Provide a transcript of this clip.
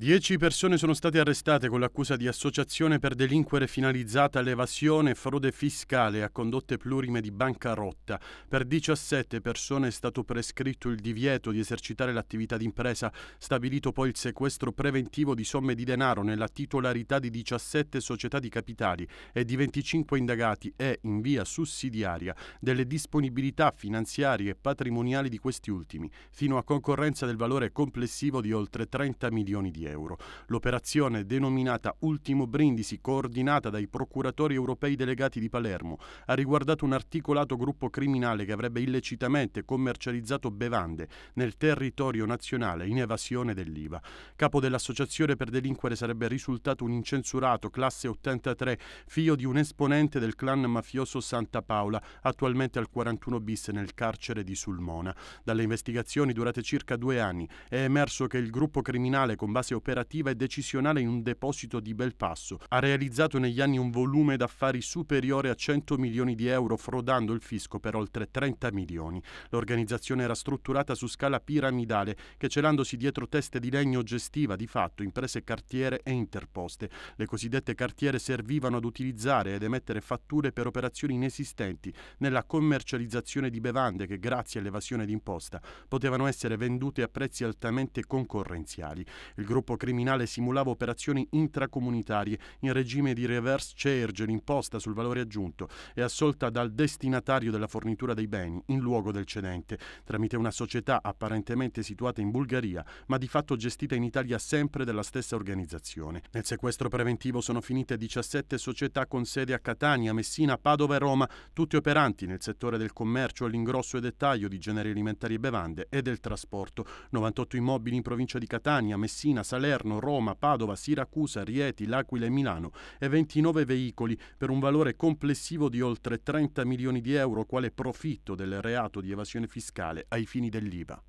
Dieci persone sono state arrestate con l'accusa di associazione per delinquere finalizzata all'evasione e frode fiscale a condotte plurime di bancarotta. Per 17 persone è stato prescritto il divieto di esercitare l'attività d'impresa, stabilito poi il sequestro preventivo di somme di denaro nella titolarità di 17 società di capitali e di 25 indagati e, in via sussidiaria, delle disponibilità finanziarie e patrimoniali di questi ultimi, fino a concorrenza del valore complessivo di oltre 30 milioni di euro euro. L'operazione, denominata Ultimo Brindisi, coordinata dai procuratori europei delegati di Palermo, ha riguardato un articolato gruppo criminale che avrebbe illecitamente commercializzato bevande nel territorio nazionale in evasione dell'IVA. Capo dell'associazione per delinquere sarebbe risultato un incensurato classe 83, figlio di un esponente del clan mafioso Santa Paola, attualmente al 41 bis nel carcere di Sulmona. Dalle investigazioni durate circa due anni è emerso che il gruppo criminale con base operativa e decisionale in un deposito di Belpasso. Ha realizzato negli anni un volume d'affari superiore a 100 milioni di euro, frodando il fisco per oltre 30 milioni. L'organizzazione era strutturata su scala piramidale, che celandosi dietro teste di legno gestiva di fatto imprese cartiere e interposte. Le cosiddette cartiere servivano ad utilizzare ed emettere fatture per operazioni inesistenti nella commercializzazione di bevande che grazie all'evasione d'imposta potevano essere vendute a prezzi altamente concorrenziali. Il gruppo gruppo criminale simulava operazioni intracomunitarie in regime di reverse charge, l'imposta sul valore aggiunto, e assolta dal destinatario della fornitura dei beni in luogo del cedente, tramite una società apparentemente situata in Bulgaria, ma di fatto gestita in Italia sempre dalla stessa organizzazione. Nel sequestro preventivo sono finite 17 società con sede a Catania, Messina, Padova e Roma, tutte operanti nel settore del commercio all'ingrosso e dettaglio di generi alimentari e bevande e del trasporto. 98 immobili in provincia di Catania, Messina, Salerno, Roma, Padova, Siracusa, Rieti, L'Aquila e Milano e 29 veicoli per un valore complessivo di oltre 30 milioni di euro quale profitto del reato di evasione fiscale ai fini dell'IVA.